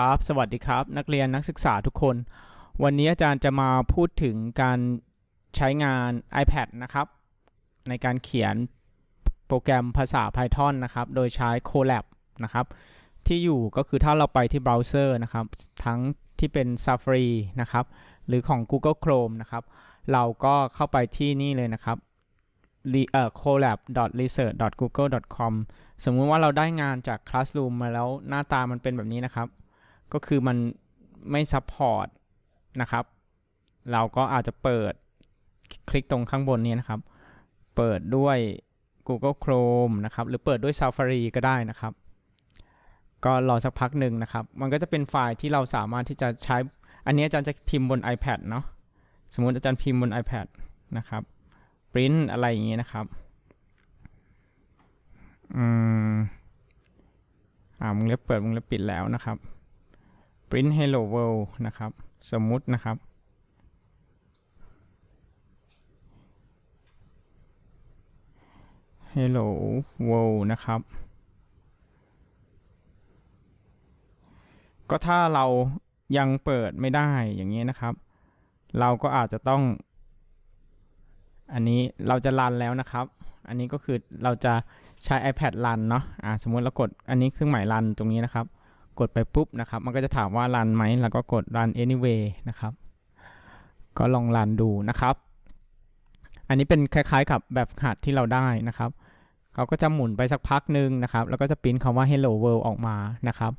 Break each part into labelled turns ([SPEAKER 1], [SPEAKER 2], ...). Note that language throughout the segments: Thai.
[SPEAKER 1] ครับสวัสดีครับ นักเรียนนักศึกษาทุกคน วันนี้อาจารย์จะมาพูดถึงการใช้งาน iPad นะครับ ในการเขียนโปรแกรมภาษา Python นะครับ โดยใช้ Colab นะครับ ที่อยู่ก็คือถ้าเราไปที่เบราว์เซอร์นะครับ ทั้งที่เป็น Safari นะครับ หรือของ Google Chrome นะครับ เราก็เข้าไปที่นี่เลยนะครับ collab.research.google.com สมมุติว่าเราได้งานจาก Classroom มาแล้วหน้าตามันเป็นแบบนี้นะครับก็คือมันไม่ซับพอร์ตนะครับ เราก็อาจจะเปิด คลิกตรงข้างบนนี้นะครับ เปิดด้วย Google Chrome นะครับหรือเปิดด้วย Safari ก็ได้นะครับ ก็รอสักพักหนึ่งนะครับ มันก็จะเป็นไฟล์ที่เราสามารถที่จะใช้ อันนี้อาจารย์จะพิมพ์บน iPad เนาะ สมมติอาจารย์พิมพ์บน iPad นะครับปริ้นอะไรอย่างงี้นะครับ อืมอ่ามึงเล็บเปิดมึงเล็บปิดแล้วนะครับ print hello world นะครับสมมุตินะครับ hello world นะครับ ก็ถ้าเรายังเปิดไม่ได้อย่างนี้นะครับ เราก็อาจจะต้อง อันนี้เราจะรันแล้วนะครับ อันนี้ก็คือเราจะใช้ iPad รันเนาะอ่าสมมติเรากดอันนี้เครื่องหมายรันตรงนี้นะครับกดไปปุ๊บ นะครับ มันก็จะถามว่ารันไหมแล้วก็กดรัน anyway นะครับ ก็ลองรันดูนะครับ อันนี้เป็นคล้ายๆกับแบบหัดที่เราได้นะครับ เขาก็จะหมุนไปสักพักหนึ่งนะครับ แล้วก็จะพิมพ์คำว่า hello world ออกมานะครับ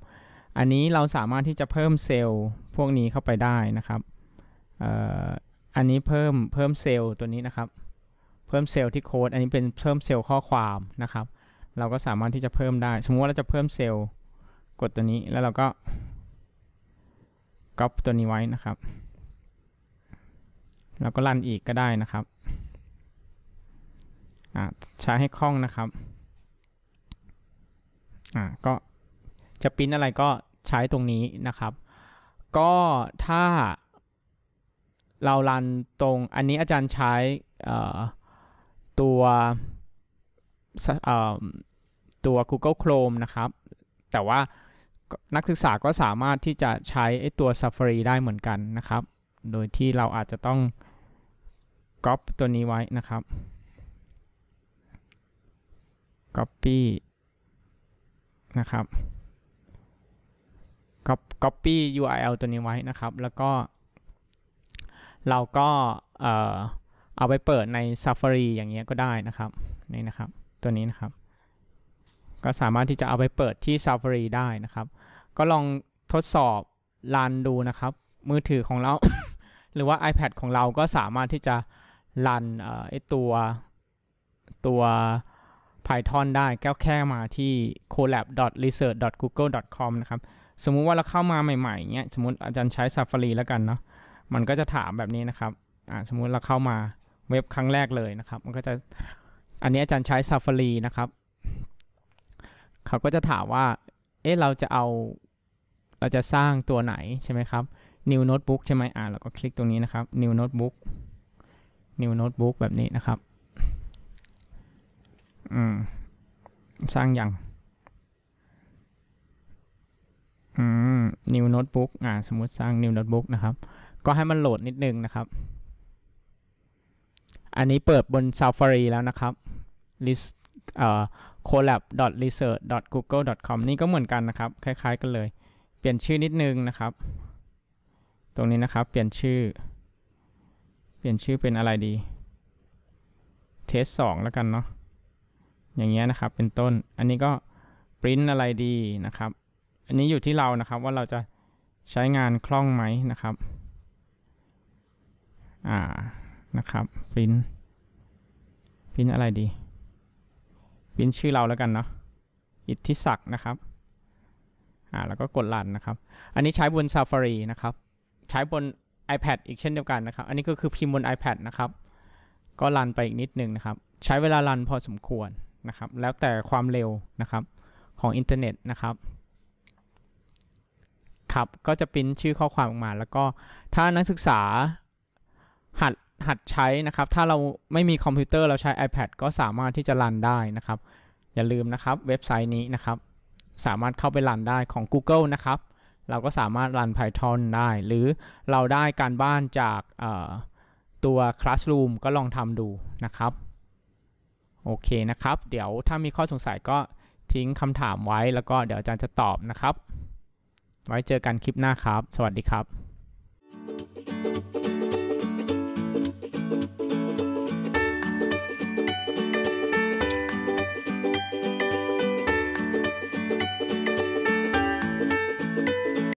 [SPEAKER 1] อันนี้เราสามารถที่จะเพิ่มเซลล์พวกนี้เข้าไปได้นะครับ อันนี้เพิ่มเพิ่มเซลล์ตัวนี้นะครับ เพิ่มเซลล์ที่โค้ดอันนี้เป็นเพิ่มเซลล์ข้อความนะครับ เราก็สามารถที่จะเพิ่มได้ สมมติว่าเราจะเพิ่มเซลล์กดตัวนี้แล้วเราก็ก๊อปตัวนี้ไว้นะครับแล้วก็ลั่นอีกก็ได้นะครับใช้ให้คล่องนะครับ ก็จะปิ้นอะไรก็ใช้ตรงนี้นะครับ ก็ถ้าเราลันตรงอันนี้อาจารย์ใช้ตัวตัว Google Chrome นะครับ แต่ว่านักศึกษาก็สามารถที่จะใช้ไอตัว Safari ได้เหมือนกันนะครับ โดยที่เราอาจจะต้องก๊อปตัวนี้ไว้นะครับ Copy นะครับ Copy URL ตัวนี้ไว้นะครับแล้วก็ เราก็เอาไปเปิดใน Safari อย่างเงี้ยก็ได้นะครับ นี่นะครับตัวนี้นะครับก็สามารถที่จะเอาไปเปิดที่ Safari ได้นะครับ ก็ลองทดสอบรันดูนะครับ มือถือของเรา หรือว่า iPad ของเราก็สามารถที่จะรันไอตัว ตัว Python ได้แก้วแค่มาที่ collab.research.google.com นะครับ สมมุติว่าเราเข้ามาใหม่ๆ เงี้ยสมมติอาจารย์ใช้ Safari แล้วกันเนาะมันก็จะถามแบบนี้นะครับ สมมุติเราเข้ามาเว็บครั้งแรกเลยนะครับ มันก็จะอันนี้อาจารย์ใช้ Safari นะครับเขาก็จะถามว่า เอ๊ะเราจะเอาเราจะสร้างตัวไหนใช่ไหมครับ new notebook ใช่ไหมอ่าเราก็คลิกตรงนี้นะครับ new notebook new notebook แบบนี้นะครับ อืม สร้างอย่าง อืม new notebook อ่าสมมติสร้าง new notebook นะครับ ก็ให้มันโหลดนิดนึงนะครับ อันนี้เปิดบน Safari แล้วนะครับ list เอ่อ collab.research.google.com นี่ก็เหมือนกันนะครับ คล้ายๆกันเลย เปลี่ยนชื่อนิดนึงนะครับ ตรงนี้นะครับเปลี่ยนชื่อ เปลี่ยนชื่อเป็นอะไรดีเทสสองแล้วกันเนาะอย่างเงี้ยนะครับเป็นต้นอันนี้ก็ปริ้นอะไรดีนะครับอันนี้อยู่ที่เรานะครับว่าเราจะใช้งานคล่องไหมนะครับอ่านะครับปริ้นปริ้นอะไรดีพิมพ์ชื่อเราแล้วกันเนาะ อิทธิศักดิ์นะครับ อ่าแล้วก็กดรันนะครับ อันนี้ใช้บน Safari นะครับ ใช้บน iPad อีกเช่นเดียวกันนะครับ อันนี้ก็คือพิมพ์บน iPad นะครับ ก็รันไปอีกนิดนึงนะครับ ใช้เวลารันพอสมควรนะครับ แล้วแต่ความเร็วนะครับของอินเทอร์เน็ตนะครับ ครับก็จะพิมพ์ชื่อข้อความออกมา แล้วก็ถ้านักศึกษาหัดหัดใช้นะครับ ถ้าเราไม่มีคอมพิวเตอร์เราใช้ iPad ก็สามารถที่จะรันได้นะครับ อย่าลืมนะครับเว็บไซต์นี้นะครับ สามารถเข้าไปรันได้ของ Google นะครับ เราก็สามารถรัน Python ได้ หรือเราได้การบ้านจากตัว Classroom ก็ลองทำดูนะครับโอเคนะครับ เดี๋ยวถ้ามีข้อสงสัยก็ทิ้งคำถามไว้แล้วก็เดี๋ยวอาจารย์จะตอบนะครับ ไว้เจอกันคลิปหน้าครับ สวัสดีครับ